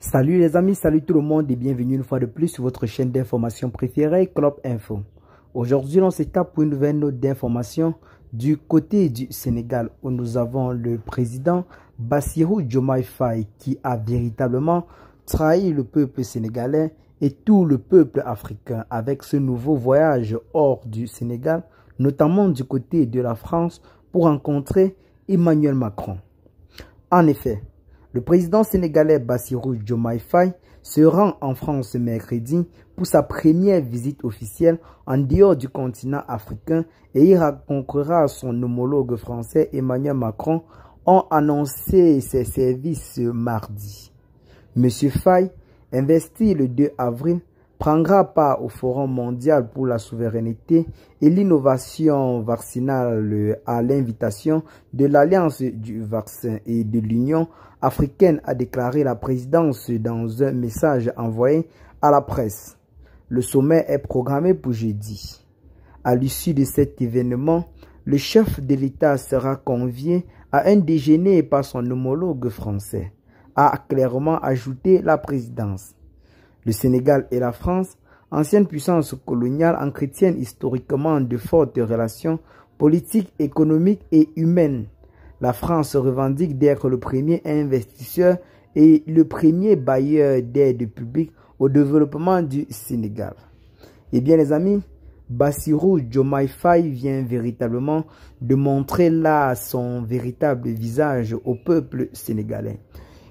Salut les amis, salut tout le monde et bienvenue une fois de plus sur votre chaîne d'information préférée Club Info. Aujourd'hui, on s'étape pour une nouvelle note d'information du côté du Sénégal où nous avons le président Bassirou Diomaye Faye qui a véritablement trahi le peuple sénégalais et tout le peuple africain avec ce nouveau voyage hors du Sénégal, notamment du côté de la France pour rencontrer Emmanuel Macron. En effet, le président sénégalais Bassirou Diomaye Faye se rend en France mercredi pour sa première visite officielle en dehors du continent africain et y rencontrera son homologue français Emmanuel Macron, en annoncé ses services mardi. Monsieur Faye, investit le 2 avril, prendra part au Forum mondial pour la souveraineté et l'innovation vaccinale à l'invitation de l'Alliance du vaccin et de l'Union africaine a déclaré la présidence dans un message envoyé à la presse. Le sommet est programmé pour jeudi. À l'issue de cet événement, le chef de l'État sera convié à un déjeuner par son homologue français, a clairement ajouté la présidence. Le Sénégal et la France, anciennes puissances coloniales, entretiennent historiquement de fortes relations politiques, économiques et humaines. La France revendique d'être le premier investisseur et le premier bailleur d'aide publique au développement du Sénégal. Eh bien les amis, Bassirou Diomaye Faye vient véritablement de montrer là son véritable visage au peuple sénégalais.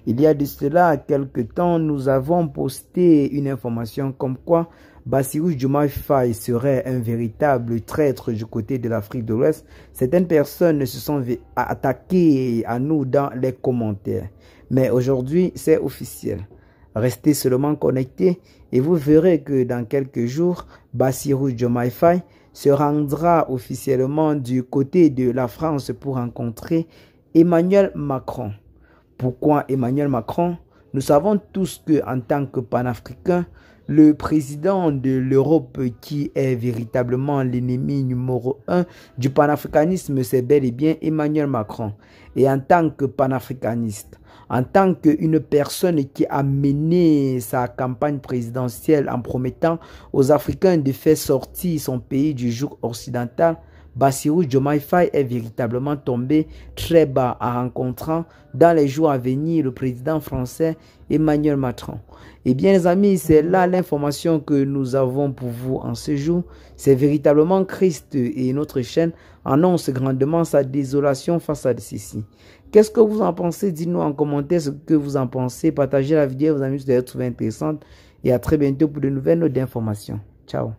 Il y a de cela quelque temps, nous avons posté une information comme quoi Bassirou Diomaye Faye serait un véritable traître du côté de l'Afrique de l'Ouest. Certaines personnes se sont attaquées à nous dans les commentaires. Mais aujourd'hui, c'est officiel. Restez seulement connectés et vous verrez que dans quelques jours, Bassirou Diomaye Faye se rendra officiellement du côté de la France pour rencontrer Emmanuel Macron. Pourquoi Emmanuel Macron Nous savons tous que en tant que panafricain, le président de l'Europe qui est véritablement l'ennemi numéro un du panafricanisme, c'est bel et bien Emmanuel Macron. Et en tant que panafricaniste, en tant qu'une personne qui a mené sa campagne présidentielle en promettant aux Africains de faire sortir son pays du jour occidental, Bassirou jomai est véritablement tombé très bas en rencontrant dans les jours à venir le président français Emmanuel Macron. Eh bien les amis, c'est là l'information que nous avons pour vous en ce jour. C'est véritablement Christ et notre chaîne annonce grandement sa désolation face à ceci. Qu'est-ce que vous en pensez Dites-nous en commentaire ce que vous en pensez. Partagez la vidéo, vos amis, si vous avez intéressante. Et à très bientôt pour de nouvelles notes d'informations. Ciao